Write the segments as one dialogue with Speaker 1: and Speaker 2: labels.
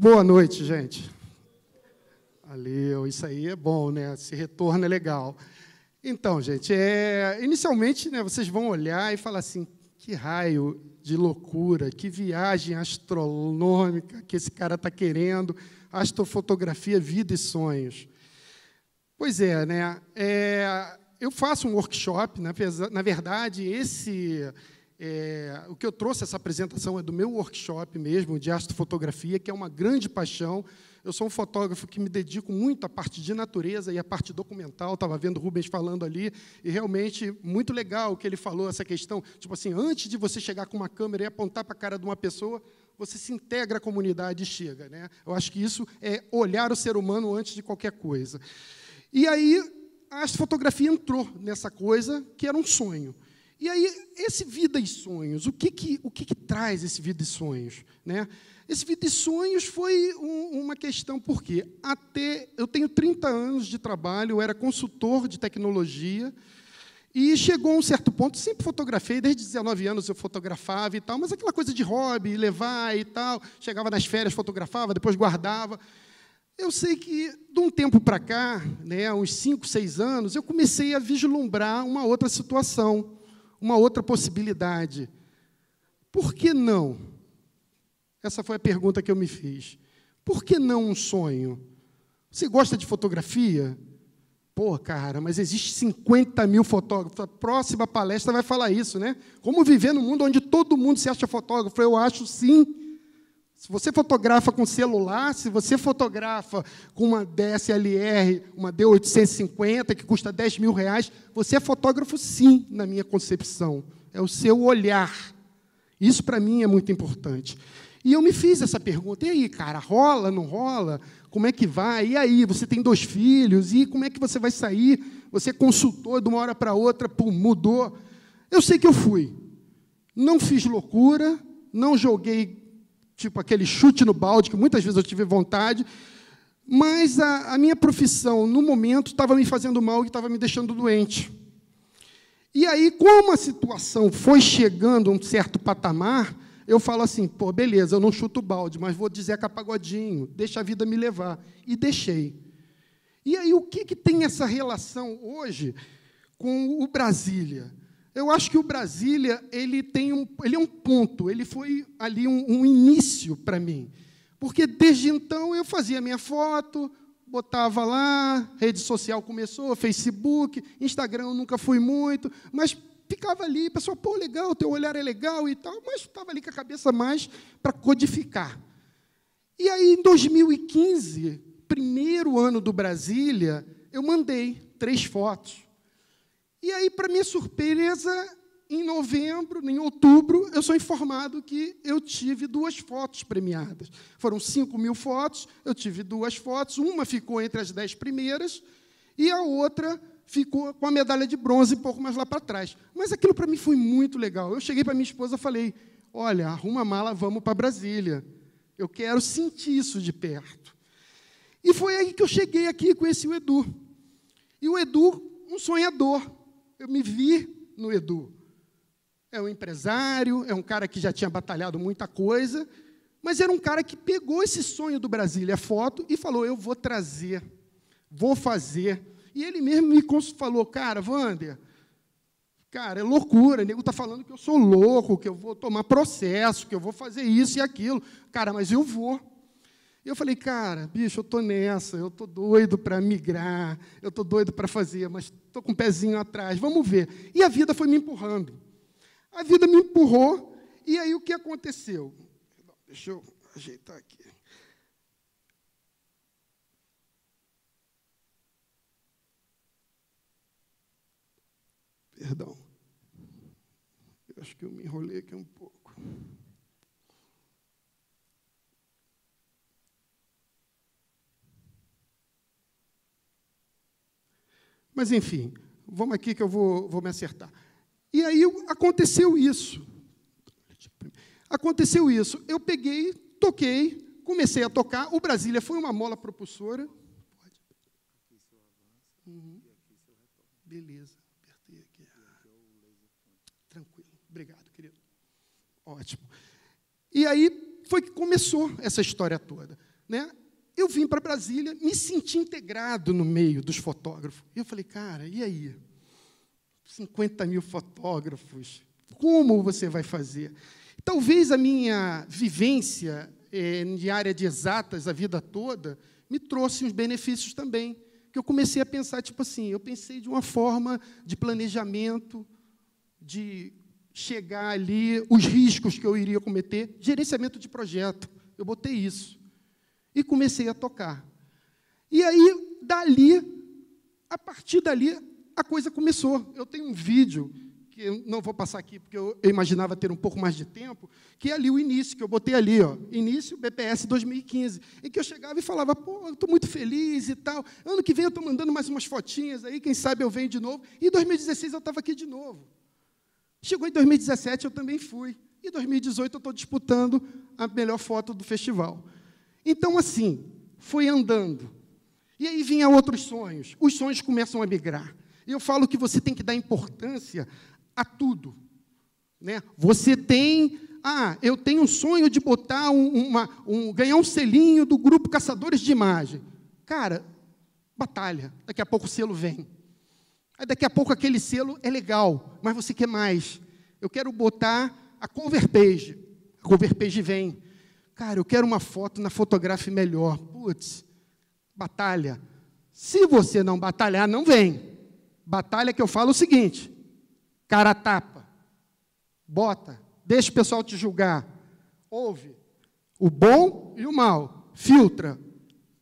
Speaker 1: Boa noite, gente. Valeu, isso aí é bom, né? Esse retorno é legal. Então, gente, é, inicialmente né, vocês vão olhar e falar assim: que raio de loucura, que viagem astronômica que esse cara está querendo, astrofotografia, vida e sonhos. Pois é, né? É, eu faço um workshop, na, né? na verdade, esse é, o que eu trouxe essa apresentação é do meu workshop mesmo de astrofotografia, que é uma grande paixão. Eu sou um fotógrafo que me dedico muito à parte de natureza e à parte documental. Estava vendo Rubens falando ali, e realmente muito legal o que ele falou, essa questão. Tipo assim, antes de você chegar com uma câmera e apontar para a cara de uma pessoa, você se integra à comunidade e chega. Né? Eu acho que isso é olhar o ser humano antes de qualquer coisa. E aí a astrofotografia entrou nessa coisa que era um sonho. E aí, esse vida e sonhos, o que que, o que, que traz esse vida e sonhos? Né? Esse vida e sonhos foi um, uma questão, porque até eu tenho 30 anos de trabalho, eu era consultor de tecnologia, e chegou um certo ponto, sempre fotografei, desde 19 anos eu fotografava e tal, mas aquela coisa de hobby, levar e tal, chegava nas férias, fotografava, depois guardava. Eu sei que, de um tempo para cá, né, uns 5, 6 anos, eu comecei a vislumbrar uma outra situação uma outra possibilidade. Por que não? Essa foi a pergunta que eu me fiz. Por que não um sonho? Você gosta de fotografia? Pô, cara, mas existe 50 mil fotógrafos. A próxima palestra vai falar isso, né? Como viver num mundo onde todo mundo se acha fotógrafo? Eu acho sim. Se você fotografa com celular, se você fotografa com uma DSLR, uma D850, que custa 10 mil reais, você é fotógrafo sim, na minha concepção. É o seu olhar. Isso, para mim, é muito importante. E eu me fiz essa pergunta: e aí, cara, rola, não rola? Como é que vai? E aí, você tem dois filhos? E como é que você vai sair? Você é consultou de uma hora para outra, pum, mudou. Eu sei que eu fui. Não fiz loucura, não joguei tipo aquele chute no balde, que muitas vezes eu tive vontade, mas a, a minha profissão, no momento, estava me fazendo mal e estava me deixando doente. E aí, como a situação foi chegando a um certo patamar, eu falo assim, pô, beleza, eu não chuto balde, mas vou dizer capagodinho, deixa a vida me levar. E deixei. E aí, o que, que tem essa relação hoje com o Brasília? Eu acho que o Brasília ele tem um, ele é um ponto, ele foi ali um, um início para mim, porque desde então eu fazia minha foto, botava lá, rede social começou, Facebook, Instagram eu nunca fui muito, mas ficava ali, pessoal, pô, legal, teu olhar é legal e tal, mas estava ali com a cabeça mais para codificar. E aí, em 2015, primeiro ano do Brasília, eu mandei três fotos. E aí, para minha surpresa, em novembro, em outubro, eu sou informado que eu tive duas fotos premiadas. Foram 5 mil fotos, eu tive duas fotos, uma ficou entre as dez primeiras e a outra ficou com a medalha de bronze um pouco mais lá para trás. Mas aquilo para mim foi muito legal. Eu cheguei para minha esposa e falei: Olha, arruma a mala, vamos para Brasília. Eu quero sentir isso de perto. E foi aí que eu cheguei aqui e conheci o Edu. E o Edu, um sonhador, eu me vi no Edu. É um empresário, é um cara que já tinha batalhado muita coisa, mas era um cara que pegou esse sonho do Brasília Foto e falou: eu vou trazer, vou fazer. E ele mesmo me falou: cara, Wander, cara, é loucura, o nego está falando que eu sou louco, que eu vou tomar processo, que eu vou fazer isso e aquilo. Cara, mas eu vou. E eu falei, cara, bicho, eu tô nessa, eu tô doido para migrar, eu tô doido para fazer, mas tô com o um pezinho atrás, vamos ver. E a vida foi me empurrando. A vida me empurrou, e aí o que aconteceu? Deixa eu ajeitar aqui. Perdão. Eu acho que eu me enrolei aqui um pouco. Mas, enfim, vamos aqui que eu vou, vou me acertar. E aí aconteceu isso. Aconteceu isso. Eu peguei, toquei, comecei a tocar. O Brasília foi uma mola propulsora. Uhum. Beleza. Apertei aqui. Tranquilo. Obrigado, querido. Ótimo. E aí foi que começou essa história toda. Né? eu vim para Brasília, me senti integrado no meio dos fotógrafos. Eu falei, cara, e aí? 50 mil fotógrafos, como você vai fazer? Talvez a minha vivência é, de área de exatas a vida toda me trouxe uns benefícios também, que eu comecei a pensar, tipo assim, eu pensei de uma forma de planejamento, de chegar ali, os riscos que eu iria cometer, gerenciamento de projeto, eu botei isso e comecei a tocar. E aí, dali, a partir dali, a coisa começou. Eu tenho um vídeo que não vou passar aqui porque eu, imaginava ter um pouco mais de tempo, que é ali o início, que eu botei ali, ó, início BPS 2015, em que eu chegava e falava, pô, estou muito feliz e tal, ano que vem eu estou mandando mais umas fotinhas aí, quem sabe eu venho de novo, e em 2016 eu estava aqui de novo. Chegou em 2017, eu também fui, e em 2018 eu estou disputando a melhor foto do festival. Então, assim, foi andando. E aí vinha outros sonhos. Os sonhos começam a migrar. Eu falo que você tem que dar importância a tudo. Né? Você tem. Ah, eu tenho um sonho de botar um, uma, um, ganhar um selinho do grupo Caçadores de Imagem. Cara, batalha. Daqui a pouco o selo vem. Aí daqui a pouco aquele selo é legal, mas você quer mais. Eu quero botar a cover page. A cover page vem. Cara, eu quero uma foto na fotografia melhor. Putz, batalha. Se você não batalhar, não vem. Batalha que eu falo o seguinte: cara tapa, bota, deixa o pessoal te julgar, ouve o bom e o mal, filtra,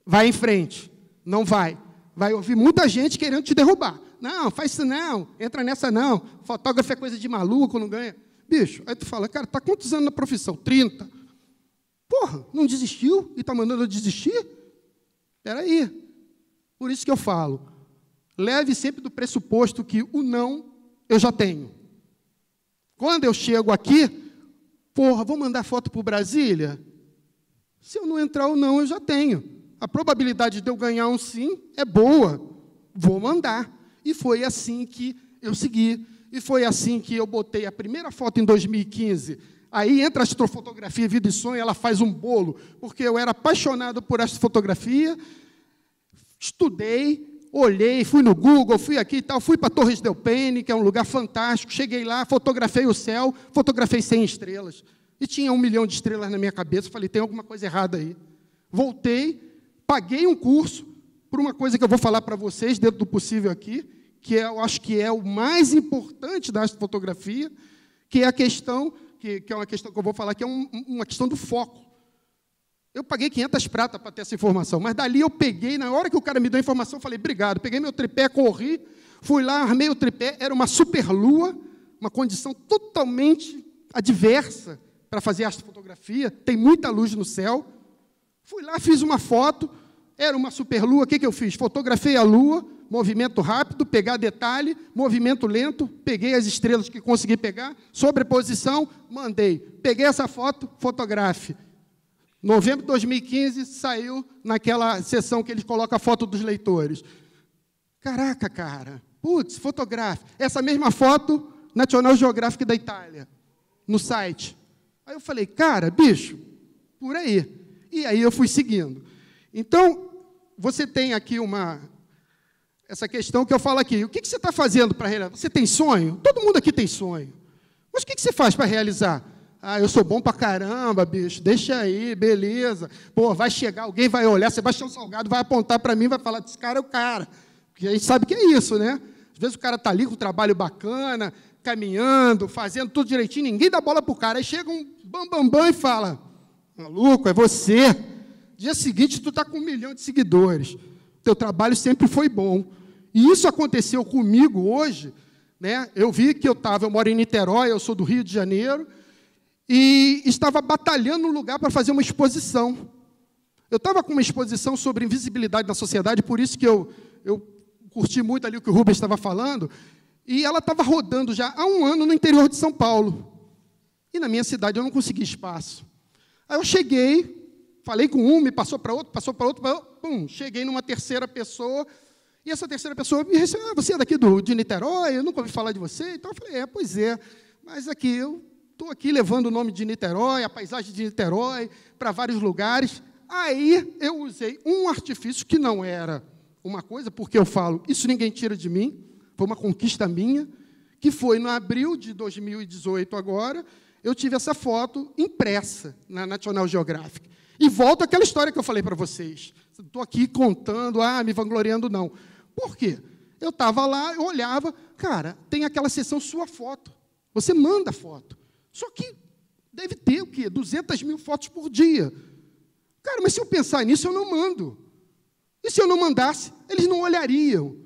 Speaker 1: vai em frente, não vai. Vai ouvir muita gente querendo te derrubar. Não, faz isso não, entra nessa não. Fotógrafo é coisa de maluco, não ganha. Bicho, aí tu fala, cara, tá quantos anos na profissão? 30. Porra, não desistiu e está mandando eu desistir? Espera aí. Por isso que eu falo, leve sempre do pressuposto que o não eu já tenho. Quando eu chego aqui, porra, vou mandar foto para Brasília? Se eu não entrar ou não, eu já tenho. A probabilidade de eu ganhar um sim é boa. Vou mandar. E foi assim que eu segui. E foi assim que eu botei a primeira foto em 2015 Aí entra a astrofotografia Vida e Sonho, ela faz um bolo, porque eu era apaixonado por astrofotografia, estudei, olhei, fui no Google, fui aqui e tal, fui para Torres del Paine, que é um lugar fantástico, cheguei lá, fotografei o céu, fotografei 100 estrelas, e tinha um milhão de estrelas na minha cabeça, falei, tem alguma coisa errada aí. Voltei, paguei um curso por uma coisa que eu vou falar para vocês, dentro do possível aqui, que é, eu acho que é o mais importante da astrofotografia, que é a questão que, que é uma questão que eu vou falar, que é um, uma questão do foco. Eu paguei 500 pratas para ter essa informação, mas dali eu peguei, na hora que o cara me deu a informação, eu falei, obrigado. Peguei meu tripé, corri, fui lá, armei o tripé, era uma superlua, uma condição totalmente adversa para fazer astrofotografia, tem muita luz no céu. Fui lá, fiz uma foto, era uma superlua, o que, que eu fiz? Fotografei a lua, movimento rápido, pegar detalhe, movimento lento, peguei as estrelas que consegui pegar, sobreposição, mandei. Peguei essa foto, fotografe. Novembro de 2015 saiu naquela sessão que eles colocam a foto dos leitores. Caraca, cara. Putz, fotografe. Essa mesma foto, National Geographic da Itália, no site. Aí eu falei, cara, bicho, por aí. E aí eu fui seguindo. Então, você tem aqui uma essa questão que eu falo aqui. O que, que você está fazendo para realizar? Você tem sonho? Todo mundo aqui tem sonho. Mas o que, que você faz para realizar? Ah, eu sou bom para caramba, bicho, deixa aí, beleza. Pô, vai chegar, alguém vai olhar, Sebastião Salgado vai apontar para mim, vai falar, esse cara é o cara. Porque a gente sabe que é isso, né? Às vezes o cara está ali com um trabalho bacana, caminhando, fazendo tudo direitinho, ninguém dá bola para o cara. Aí chega um bambambam bam, bam, e fala, maluco, é você. Dia seguinte, tu está com um milhão de seguidores teu trabalho sempre foi bom. E isso aconteceu comigo hoje, né? Eu vi que eu estava, eu moro em Niterói, eu sou do Rio de Janeiro, e estava batalhando um lugar para fazer uma exposição. Eu estava com uma exposição sobre invisibilidade na sociedade, por isso que eu, eu curti muito ali o que o Rubens estava falando, e ela estava rodando já há um ano no interior de São Paulo. E na minha cidade eu não consegui espaço. Aí eu cheguei, falei com um, me passou para outro, passou para outro, para outro pum, cheguei numa terceira pessoa, e essa terceira pessoa me recebeu, ah, você é daqui do, de Niterói, eu nunca ouvi falar de você. Então eu falei, é, pois é, mas aqui eu estou aqui levando o nome de Niterói, a paisagem de Niterói, para vários lugares. Aí eu usei um artifício que não era uma coisa, porque eu falo, isso ninguém tira de mim, foi uma conquista minha, que foi no abril de 2018 agora, eu tive essa foto impressa na National Geographic. E volto àquela história que eu falei para vocês. Estou aqui contando, ah, me vangloriando, não. Por quê? Eu estava lá, eu olhava, cara, tem aquela sessão sua foto. Você manda foto. Só que deve ter o quê? 200 mil fotos por dia. Cara, mas se eu pensar nisso, eu não mando. E se eu não mandasse, eles não olhariam.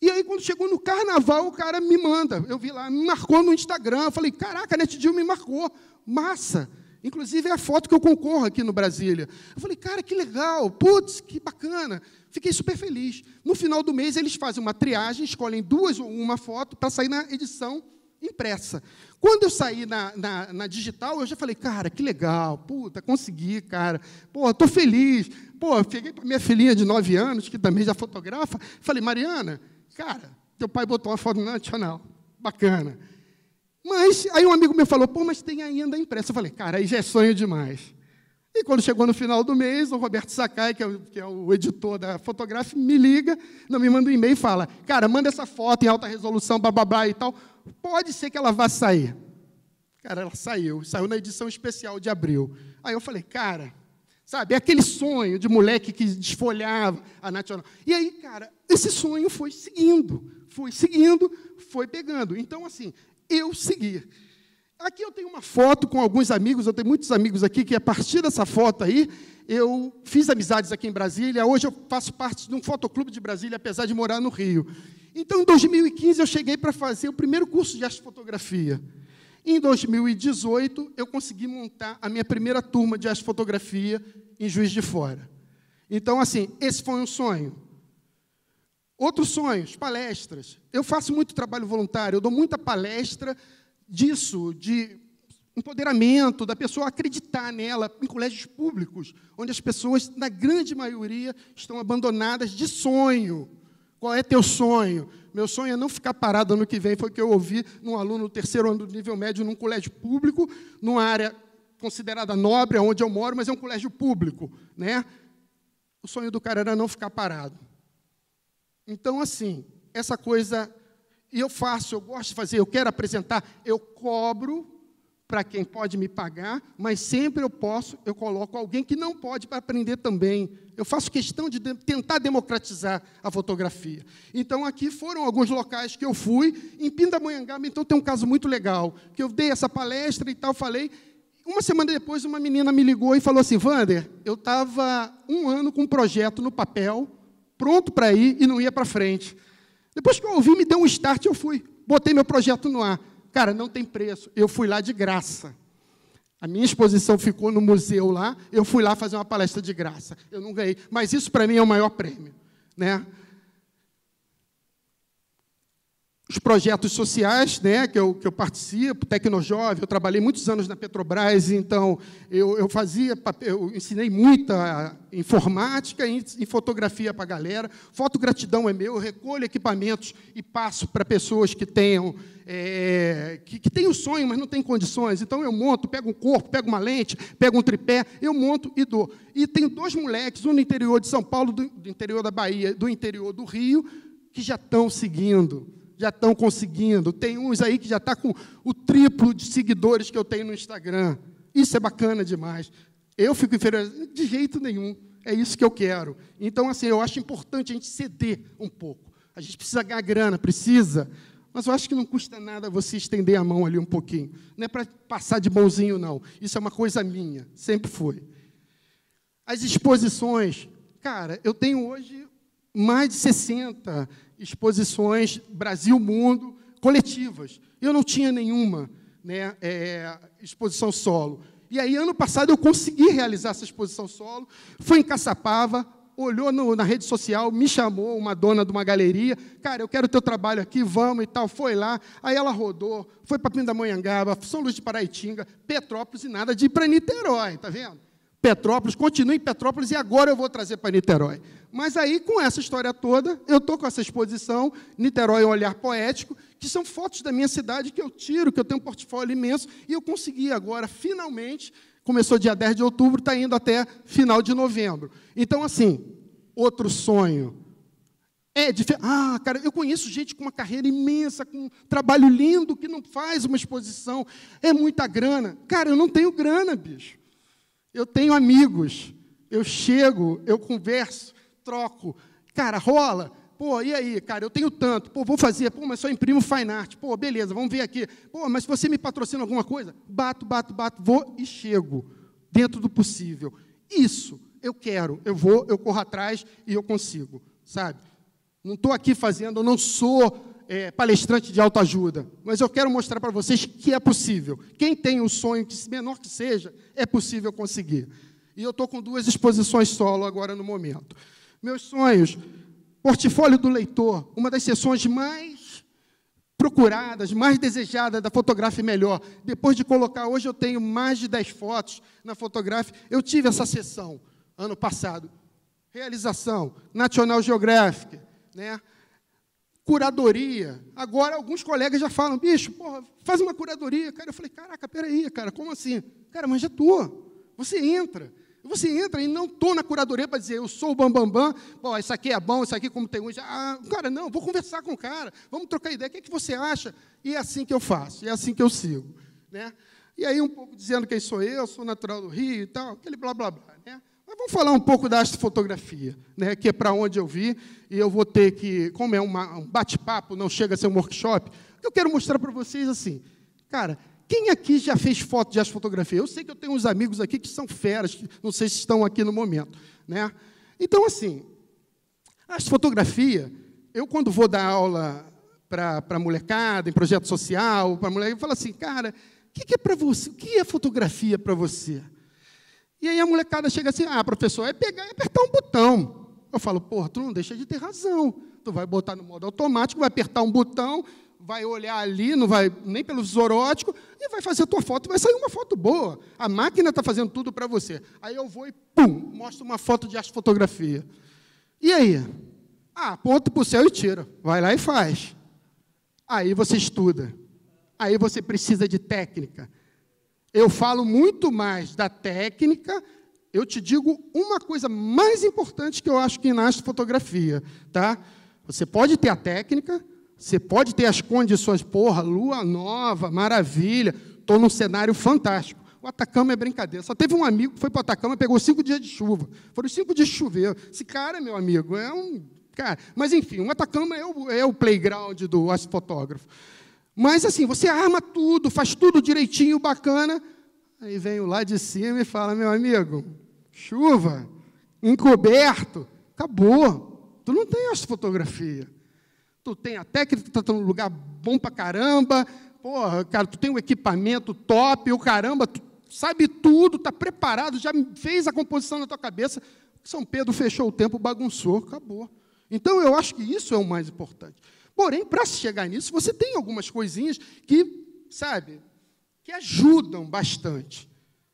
Speaker 1: E aí, quando chegou no carnaval, o cara me manda. Eu vi lá, me marcou no Instagram. Eu falei, caraca, a NetDeal me marcou. Massa. Inclusive é a foto que eu concorro aqui no Brasília. Eu falei, cara, que legal, putz, que bacana. Fiquei super feliz. No final do mês, eles fazem uma triagem, escolhem duas ou uma foto para sair na edição impressa. Quando eu saí na, na, na, digital, eu já falei, cara, que legal, puta, consegui, cara, pô, tô feliz. Pô, peguei para minha filhinha de 9 anos, que também já fotografa, falei, Mariana, cara, teu pai botou uma foto nacional, bacana. Mas, aí um amigo meu falou, pô, mas tem ainda a impressa. Eu falei, cara, aí já é sonho demais. E quando chegou no final do mês, o Roberto Sakai, que é o, que é o editor da fotografia, me liga, não me manda um e-mail e fala, cara, manda essa foto em alta resolução, bababá e tal. Pode ser que ela vá sair. Cara, ela saiu, saiu na edição especial de abril. Aí eu falei, cara, sabe, é aquele sonho de moleque que desfolhava a Nacional. E aí, cara, esse sonho foi seguindo, foi seguindo, foi pegando. Então, assim, eu seguir. Aqui eu tenho uma foto com alguns amigos, eu tenho muitos amigos aqui que a partir dessa foto aí, eu fiz amizades aqui em Brasília, hoje eu faço parte de um fotoclube de Brasília, apesar de morar no Rio. Então, em 2015, eu cheguei para fazer o primeiro curso de astrofotografia. Em 2018, eu consegui montar a minha primeira turma de astrofotografia em Juiz de Fora. Então, assim, esse foi um sonho. Outros sonhos, palestras. Eu faço muito trabalho voluntário, eu dou muita palestra disso, de empoderamento, da pessoa acreditar nela, em colégios públicos, onde as pessoas, na grande maioria, estão abandonadas de sonho. Qual é teu sonho? Meu sonho é não ficar parado ano que vem, foi o que eu ouvi num aluno do terceiro ano do nível médio, num colégio público, numa área considerada nobre, onde eu moro, mas é um colégio público. Né? O sonho do cara era não ficar parado. Então, assim, essa coisa eu faço, eu gosto de fazer, eu quero apresentar, eu cobro para quem pode me pagar, mas sempre eu posso, eu coloco alguém que não pode para aprender também. Eu faço questão de, de tentar democratizar a fotografia. Então, aqui foram alguns locais que eu fui. Em Pindamonhangaba, então, tem um caso muito legal, que eu dei essa palestra e tal, falei. Uma semana depois, uma menina me ligou e falou assim, Vander, eu estava um ano com um projeto no papel, pronto para ir e não ia para frente. Depois que eu ouvi, me deu um start, eu fui. Botei meu projeto no ar. Cara, não tem preço. Eu fui lá de graça. A minha exposição ficou no museu lá, eu fui lá fazer uma palestra de graça. Eu não ganhei, mas isso para mim é o maior prêmio, né? os projetos sociais né, que, eu, que eu participo, Tecnojovem, eu trabalhei muitos anos na Petrobras, então eu, eu fazia, eu ensinei muita informática e em fotografia para a galera. Fotogratidão é meu, eu recolho equipamentos e passo para pessoas que tenham é, que, que têm o sonho, mas não têm condições. Então eu monto, pego um corpo, pego uma lente, pego um tripé, eu monto e dou. E tenho dois moleques, um no interior de São Paulo, do, do interior da Bahia, do interior do Rio, que já estão seguindo já estão conseguindo. Tem uns aí que já está com o triplo de seguidores que eu tenho no Instagram. Isso é bacana demais. Eu fico inferior de jeito nenhum. É isso que eu quero. Então, assim, eu acho importante a gente ceder um pouco. A gente precisa ganhar grana, precisa. Mas eu acho que não custa nada você estender a mão ali um pouquinho. Não é para passar de bonzinho, não. Isso é uma coisa minha. Sempre foi. As exposições. Cara, eu tenho hoje mais de 60 exposições Brasil-Mundo coletivas. Eu não tinha nenhuma né, é, é, exposição solo. E aí, ano passado, eu consegui realizar essa exposição solo. Fui em Caçapava, olhou no, na rede social, me chamou, uma dona de uma galeria, cara, eu quero teu trabalho aqui, vamos e tal. Foi lá, aí ela rodou, foi para Pindamonhangaba, São Luís de Paraitinga, Petrópolis e nada de ir para Niterói, tá vendo? Petrópolis, continuo em Petrópolis e agora eu vou trazer para Niterói. Mas aí, com essa história toda, eu estou com essa exposição, Niterói é um olhar poético, que são fotos da minha cidade que eu tiro, que eu tenho um portfólio imenso, e eu consegui agora, finalmente, começou dia 10 de outubro, está indo até final de novembro. Então, assim, outro sonho. É diferente. Ah, cara, eu conheço gente com uma carreira imensa, com um trabalho lindo, que não faz uma exposição, é muita grana. Cara, eu não tenho grana, bicho. Eu tenho amigos, eu chego, eu converso, troco. Cara, rola. Pô, e aí, cara, eu tenho tanto. Pô, vou fazer. Pô, mas só imprimo fine art. Pô, beleza, vamos ver aqui. Pô, mas se você me patrocina alguma coisa, bato, bato, bato, vou e chego dentro do possível. Isso eu quero, eu vou, eu corro atrás e eu consigo, sabe? Não estou aqui fazendo, eu não sou é, palestrante de autoajuda, mas eu quero mostrar para vocês que é possível. Quem tem um sonho, que menor que seja, é possível conseguir. E eu estou com duas exposições solo agora no momento. Meus sonhos, portfólio do leitor, uma das sessões mais procuradas, mais desejadas da Fotografia Melhor. Depois de colocar, hoje eu tenho mais de 10 fotos na Fotografia. Eu tive essa sessão ano passado. Realização, National Geographic, né? curadoria. Agora, alguns colegas já falam, bicho, porra, faz uma curadoria. Cara, eu falei, caraca, peraí, cara, como assim? Cara, mas já é estou. Você entra. Você entra e não estou na curadoria para dizer, eu sou o bambambam, bam, bam. Bom, isso aqui é bom, isso aqui como tem hoje. Ah, cara, não, vou conversar com o cara, vamos trocar ideia, o que, é que você acha? E é assim que eu faço, é assim que eu sigo. Né? E aí, um pouco dizendo quem sou eu, sou natural do Rio e tal, aquele blá, blá, blá. Né? Mas vamos falar um pouco da astrofotografia, né, que é para onde eu vi, e eu vou ter que, como é uma, um bate-papo, não chega a ser um workshop, eu quero mostrar para vocês assim, cara, quem aqui já fez foto de astrofotografia? Eu sei que eu tenho uns amigos aqui que são feras, não sei se estão aqui no momento. Né? Então, assim, astrofotografia, eu quando vou dar aula para a molecada, em projeto social, para a mulher, eu falo assim, cara, o que, que é para você? O que é fotografia para você? E aí a molecada chega assim, ah, professor, é pegar e apertar um botão. Eu falo, porra, tu não deixa de ter razão. Tu vai botar no modo automático, vai apertar um botão, vai olhar ali, não vai nem pelo zorótico, e vai fazer a tua foto, vai sair uma foto boa. A máquina está fazendo tudo para você. Aí eu vou e pum, mostro uma foto de astrofotografia. E aí? Ah, aponta para o céu e tira. Vai lá e faz. Aí você estuda. Aí você precisa de técnica. Eu falo muito mais da técnica. Eu te digo uma coisa mais importante que eu acho que na fotografia, tá? Você pode ter a técnica, você pode ter as condições, porra, lua nova, maravilha, estou num cenário fantástico. O Atacama é brincadeira. Só teve um amigo que foi para o Atacama e pegou cinco dias de chuva. Foram cinco dias de chuveiro. Esse cara, meu amigo, é um. Cara, mas enfim, o Atacama é o, é o playground do astrofotógrafo. Mas assim, você arma tudo, faz tudo direitinho, bacana. Aí vem o lá de cima e fala: meu amigo, chuva, encoberto, acabou. Tu não tem as fotografia. Tu tem a técnica, tu está num lugar bom pra caramba. Porra, cara, tu tem um equipamento top, o caramba, tu sabe tudo, tá preparado, já fez a composição na tua cabeça. São Pedro fechou o tempo, bagunçou, acabou. Então, eu acho que isso é o mais importante. Porém, para chegar nisso, você tem algumas coisinhas que, sabe, que ajudam bastante.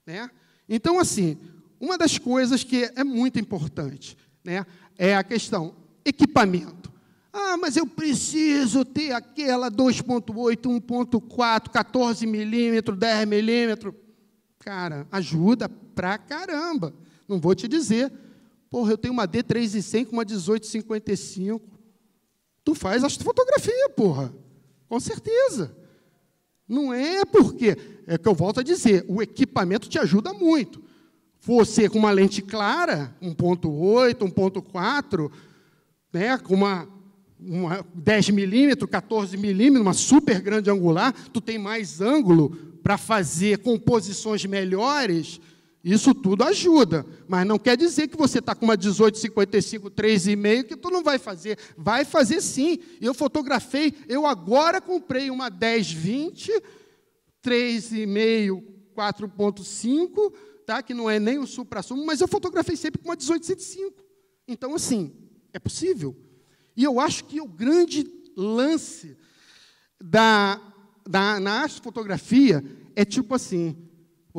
Speaker 1: Né? Então, assim, uma das coisas que é muito importante né, é a questão equipamento. Ah, mas eu preciso ter aquela 2.8, 1.4, 14 mm, 10 mm. Cara, ajuda pra caramba. Não vou te dizer. Porra, eu tenho uma D3100 com uma 1855. Tu faz astrofotografia, porra. Com certeza. Não é porque, é que eu volto a dizer, o equipamento te ajuda muito. Você com uma lente clara, 1.8, 1.4, né, com uma, uma 10 mm 14 mm uma super grande angular, tu tem mais ângulo para fazer composições melhores, isso tudo ajuda, mas não quer dizer que você está com uma 1855 3,5 que tu não vai fazer. Vai fazer sim. Eu fotografei, eu agora comprei uma 1020 3,5 4.5, tá? Que não é nem o supra-sumo, mas eu fotografei sempre com uma 1805. Então assim, é possível. E eu acho que o grande lance da, da na astrofotografia é tipo assim,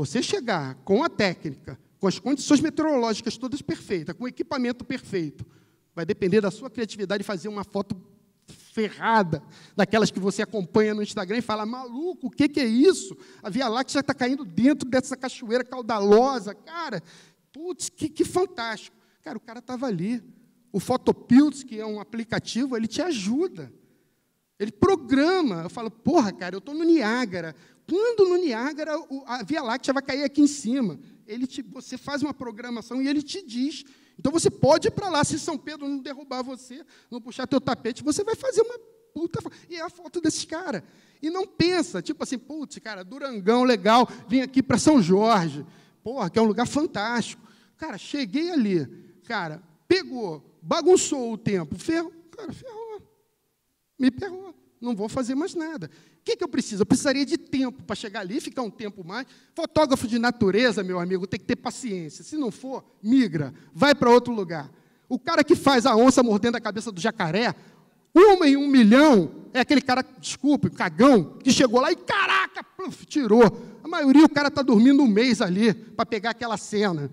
Speaker 1: você chegar com a técnica, com as condições meteorológicas todas perfeitas, com o equipamento perfeito, vai depender da sua criatividade fazer uma foto ferrada, daquelas que você acompanha no Instagram e fala: maluco, o que, que é isso? A Via Láctea está caindo dentro dessa cachoeira caudalosa. Cara, putz, que, que fantástico. Cara, o cara estava ali. O Photopilts, que é um aplicativo, ele te ajuda. Ele programa. Eu falo, porra, cara, eu estou no Niágara quando no Niágara a Via Láctea vai cair aqui em cima. Ele te, você faz uma programação e ele te diz. Então você pode ir para lá, se São Pedro não derrubar você, não puxar teu tapete, você vai fazer uma puta. E é a foto desses caras. E não pensa, tipo assim, putz, cara, Durangão, legal, vim aqui para São Jorge. Porra, que é um lugar fantástico. Cara, cheguei ali, cara, pegou, bagunçou o tempo, ferrou, cara, ferrou. Me ferrou. Não vou fazer mais nada. O que, que eu preciso? Eu precisaria de tempo para chegar ali, ficar um tempo mais. Fotógrafo de natureza, meu amigo, tem que ter paciência. Se não for, migra, vai para outro lugar. O cara que faz a onça mordendo a cabeça do jacaré, uma em um milhão, é aquele cara, desculpe, cagão, que chegou lá e caraca, pluf, tirou. A maioria o cara está dormindo um mês ali para pegar aquela cena.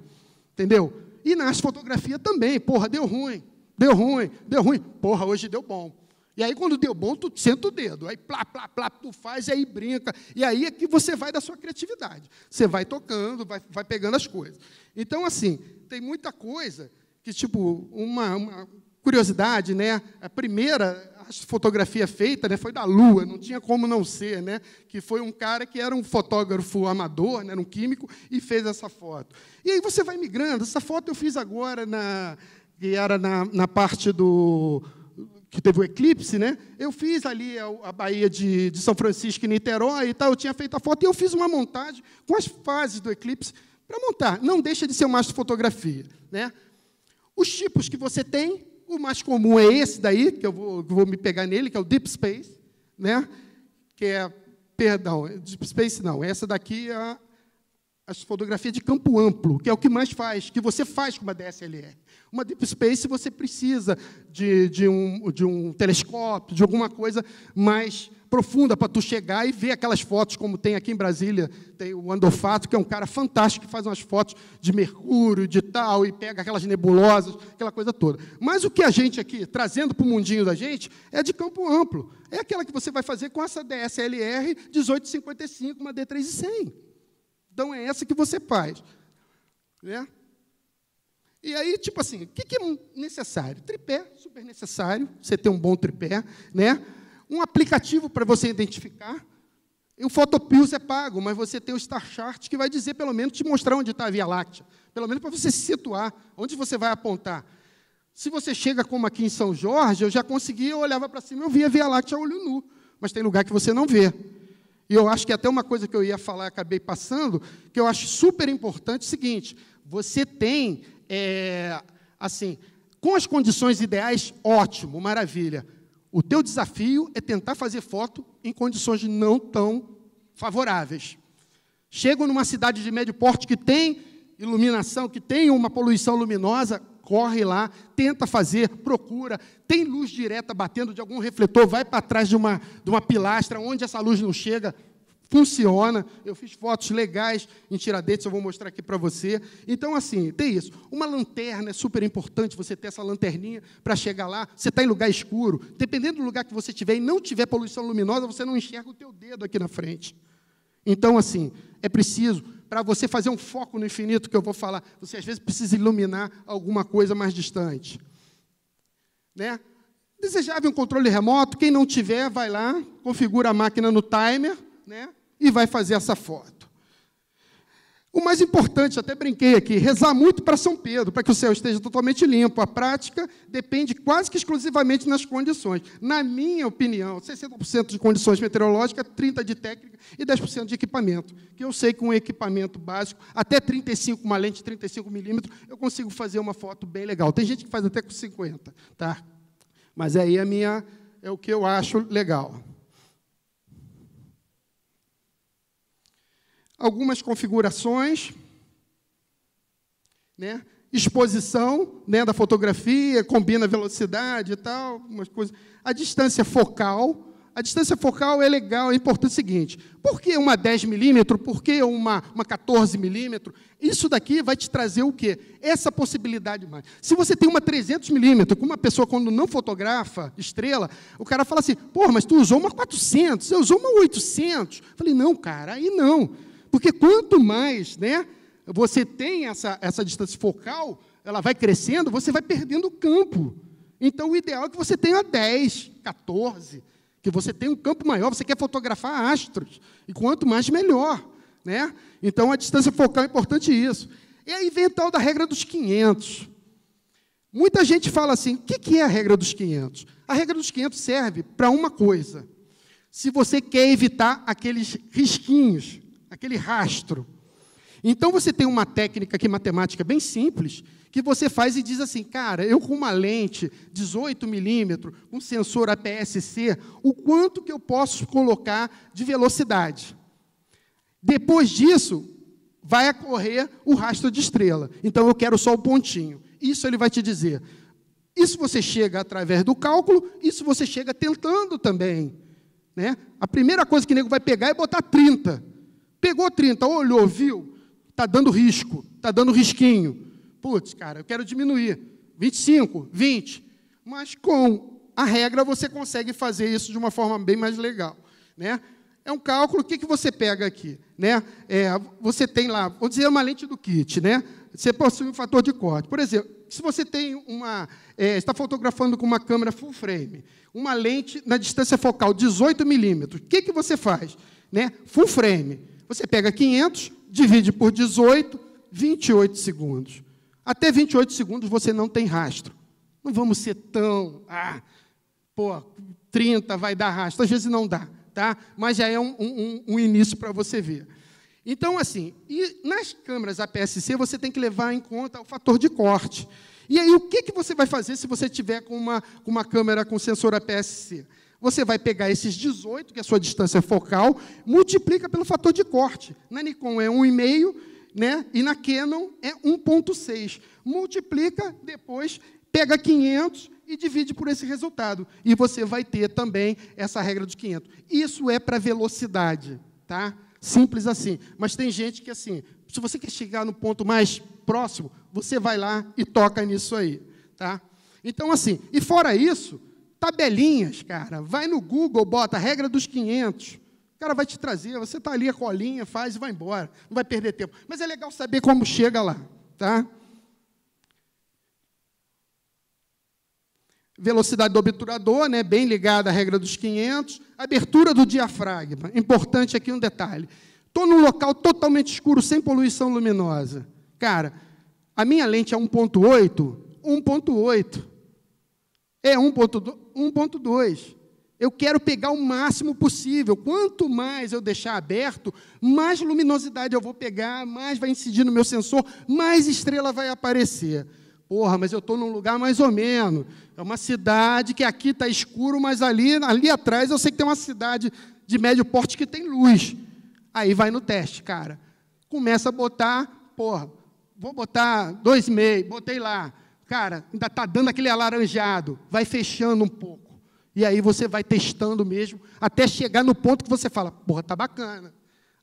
Speaker 1: Entendeu? E nas fotografias também, porra, deu ruim, deu ruim, deu ruim. Porra, hoje deu bom. E aí, quando deu bom, tu senta o dedo. Aí, plá, plá, plá, tu faz, e aí brinca. E aí é que você vai da sua criatividade. Você vai tocando, vai, vai pegando as coisas. Então, assim, tem muita coisa que, tipo, uma, uma curiosidade, né? A primeira a fotografia feita né, foi da Lua, não tinha como não ser, né? Que foi um cara que era um fotógrafo amador, né, era um químico, e fez essa foto. E aí você vai migrando. Essa foto eu fiz agora na que era na, na parte do que teve o eclipse, né? Eu fiz ali a, Baía de, de São Francisco e Niterói e tal, eu tinha feito a foto e eu fiz uma montagem com as fases do eclipse para montar. Não deixa de ser uma astrofotografia, né? Os tipos que você tem, o mais comum é esse daí, que eu vou, vou me pegar nele, que é o Deep Space, né? Que é, perdão, Deep Space não, essa daqui é a as fotografias de campo amplo, que é o que mais faz, que você faz com uma DSLR. Uma Deep Space você precisa de, de, um, de um telescópio, de alguma coisa mais profunda para tu chegar e ver aquelas fotos como tem aqui em Brasília, tem o Andofato, que é um cara fantástico que faz umas fotos de mercúrio, de tal e pega aquelas nebulosas, aquela coisa toda. Mas o que a gente aqui trazendo para o mundinho da gente é de campo amplo. É aquela que você vai fazer com essa DSLR 1855, uma D3100. Então é essa que você faz? Né? E aí, tipo assim, o que, que é necessário? Tripé, super necessário, você ter um bom tripé, né? Um aplicativo para você identificar. E o Photopills é pago, mas você tem o Star Chart que vai dizer, pelo menos, te mostrar onde está a Via Láctea. Pelo menos para você se situar, onde você vai apontar. Se você chega como aqui em São Jorge, eu já conseguia, eu olhava para cima, eu via a Via Láctea a olho nu. Mas tem lugar que você não vê. E eu acho que até uma coisa que eu ia falar, acabei passando, que eu acho super importante, é o seguinte: você tem, é, assim, com as condições ideais, ótimo, maravilha. O teu desafio é tentar fazer foto em condições não tão favoráveis. Chego numa cidade de médio porte que tem iluminação, que tem uma poluição luminosa, corre lá, tenta fazer, procura. Tem luz direta batendo de algum refletor, vai para trás de uma, de uma pilastra, onde essa luz não chega, funciona. Eu fiz fotos legais em Tiradentes, eu vou mostrar aqui para você. Então, assim, tem isso. Uma lanterna é super importante, você ter essa lanterninha para chegar lá. Você está em lugar escuro. Dependendo do lugar que você estiver e não tiver poluição luminosa, você não enxerga o teu dedo aqui na frente. Então, assim, é preciso para você fazer um foco no infinito que eu vou falar, você às vezes precisa iluminar alguma coisa mais distante. Né? Desejável um controle remoto, quem não tiver, vai lá, configura a máquina no timer né? e vai fazer essa foto. O mais importante, até brinquei aqui, rezar muito para São Pedro, para que o céu esteja totalmente limpo. A prática depende quase que exclusivamente nas condições. Na minha opinião, 60% de condições meteorológicas, 30% de técnica e 10% de equipamento. Que eu sei que um equipamento básico, até 35, uma lente de 35 milímetros, eu consigo fazer uma foto bem legal. Tem gente que faz até com 50, tá? Mas aí é a minha, é o que eu acho legal. algumas configurações, né? exposição né, da fotografia, combina velocidade e tal, umas coisas. A distância focal. A distância focal é legal, é importante o seguinte: por que uma 10 milímetros, por que uma, uma 14 milímetros? Isso daqui vai te trazer o quê? Essa possibilidade mais. Se você tem uma 300 milímetros, com uma pessoa quando não fotografa estrela, o cara fala assim: pô, mas tu usou uma 400, eu usou uma 800. Eu falei: não, cara, aí não. Porque quanto mais né, você tem essa, essa distância focal, ela vai crescendo, você vai perdendo o campo. Então, o ideal é que você tenha 10, 14, que você tenha um campo maior, você quer fotografar astros, e quanto mais, melhor. Né? Então, a distância focal é importante isso. E aí vem tal da regra dos 500. Muita gente fala assim, o que é a regra dos 500? A regra dos 500 serve para uma coisa. Se você quer evitar aqueles risquinhos, aquele rastro. Então você tem uma técnica aqui matemática bem simples, que você faz e diz assim, cara, eu com uma lente 18 milímetros, um sensor APS-C, o quanto que eu posso colocar de velocidade? Depois disso, vai ocorrer o rastro de estrela. Então eu quero só o pontinho. Isso ele vai te dizer. Isso você chega através do cálculo, isso você chega tentando também. Né? A primeira coisa que o nego vai pegar é botar 30. Pegou 30, olhou, viu, está dando risco, está dando risquinho. Putz, cara, eu quero diminuir. 25, 20. Mas com a regra você consegue fazer isso de uma forma bem mais legal. Né? É um cálculo, o que, que você pega aqui? Né? É, você tem lá, vou dizer uma lente do kit, né? Você possui um fator de corte. Por exemplo, se você tem uma. É, está fotografando com uma câmera full frame, uma lente na distância focal 18 milímetros, o que, que você faz? Né? Full frame. Você pega 500, divide por 18, 28 segundos. Até 28 segundos você não tem rastro. Não vamos ser tão, ah, pô, 30 vai dar rastro. Às vezes não dá, tá? Mas já é um, um, um início para você ver. Então, assim, e nas câmeras APS-C você tem que levar em conta o fator de corte. E aí, o que, que você vai fazer se você tiver com uma, com uma câmera com sensor APS-C? Você vai pegar esses 18, que é a sua distância focal, multiplica pelo fator de corte. Na Nikon é 1,5, né? E na Canon é 1.6. Multiplica depois, pega 500 e divide por esse resultado. E você vai ter também essa regra de 500. Isso é para velocidade, tá? Simples assim. Mas tem gente que assim, se você quer chegar no ponto mais próximo, você vai lá e toca nisso aí, tá? Então assim, e fora isso, tabelinhas, cara. Vai no Google, bota a regra dos 500. O cara vai te trazer, você está ali, a colinha, faz e vai embora. Não vai perder tempo. Mas é legal saber como chega lá, tá? Velocidade do obturador, né, bem ligada à regra dos 500. Abertura do diafragma. Importante aqui um detalhe. Estou num local totalmente escuro, sem poluição luminosa. Cara, a minha lente é 1.8, 1.8. É 1.2. Eu quero pegar o máximo possível. Quanto mais eu deixar aberto, mais luminosidade eu vou pegar, mais vai incidir no meu sensor, mais estrela vai aparecer. Porra, mas eu estou num lugar mais ou menos. É uma cidade que aqui está escuro, mas ali, ali atrás eu sei que tem uma cidade de médio porte que tem luz. Aí vai no teste, cara. Começa a botar, porra, vou botar 2,5, botei lá cara, ainda está dando aquele alaranjado, vai fechando um pouco. E aí você vai testando mesmo, até chegar no ponto que você fala, porra, tá bacana,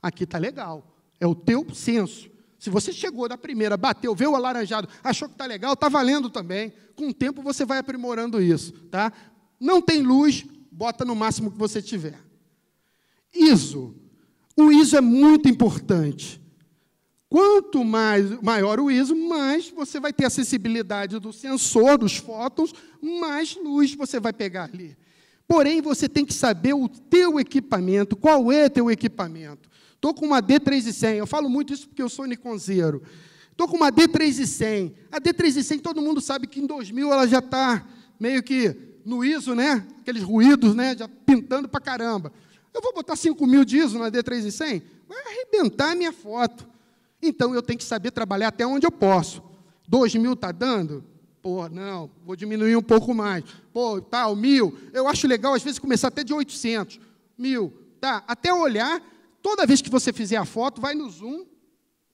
Speaker 1: aqui tá legal. É o teu senso. Se você chegou da primeira, bateu, vê o alaranjado, achou que tá legal, tá valendo também. Com o tempo você vai aprimorando isso, tá? Não tem luz, bota no máximo que você tiver. ISO. O ISO é muito importante. Quanto mais, maior o ISO, mais você vai ter a sensibilidade do sensor, dos fótons, mais luz você vai pegar ali. Porém, você tem que saber o teu equipamento, qual é teu equipamento. Estou com uma D3100, eu falo muito isso porque eu sou zero. Estou com uma D3100. A D3100, todo mundo sabe que em 2000 ela já está meio que no ISO, né? Aqueles ruídos, né? Já pintando para caramba. Eu vou botar 5 mil de ISO na D3100? Vai arrebentar a minha foto. Então eu tenho que saber trabalhar até onde eu posso. Dois mil está dando? Pô, não, vou diminuir um pouco mais. Pô, tal, tá, mil. Eu acho legal, às vezes, começar até de 800. Mil, tá? Até olhar, toda vez que você fizer a foto, vai no zoom,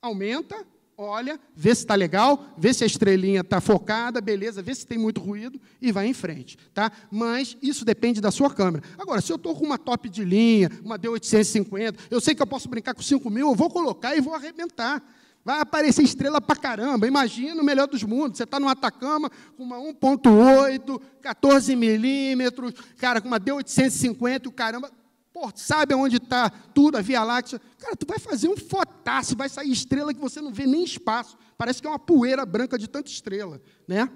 Speaker 1: aumenta, olha, vê se está legal, vê se a estrelinha está focada, beleza, vê se tem muito ruído e vai em frente, tá? Mas isso depende da sua câmera. Agora, se eu estou com uma top de linha, uma D850, eu sei que eu posso brincar com 5 mil, eu vou colocar e vou arrebentar. Vai aparecer estrela pra caramba. Imagina o melhor dos mundos. Você está no Atacama com uma 1.8, 14 milímetros, cara, com uma D850 e o caramba sabe onde está tudo, a Via Láctea? Cara, tu vai fazer um fotácio, vai sair estrela que você não vê nem espaço. Parece que é uma poeira branca de tanta estrela, né?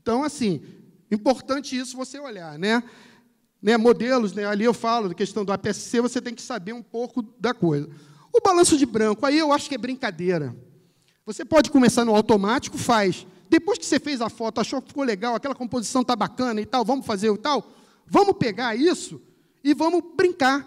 Speaker 1: Então, assim, importante isso você olhar, né? né modelos, né? ali eu falo da questão do APC, você tem que saber um pouco da coisa. O balanço de branco, aí eu acho que é brincadeira. Você pode começar no automático, faz. Depois que você fez a foto, achou que ficou legal, aquela composição está bacana e tal, vamos fazer o tal, vamos pegar isso e vamos brincar.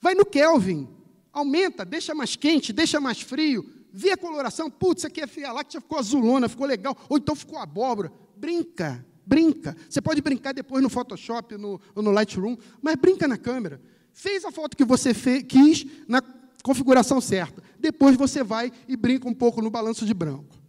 Speaker 1: Vai no Kelvin, aumenta, deixa mais quente, deixa mais frio, vê a coloração, putz, isso aqui é fria já ficou azulona, ficou legal, ou então ficou abóbora. Brinca, brinca. Você pode brincar depois no Photoshop, no, no Lightroom, mas brinca na câmera. Fez a foto que você fez, quis na configuração certa. Depois você vai e brinca um pouco no balanço de branco.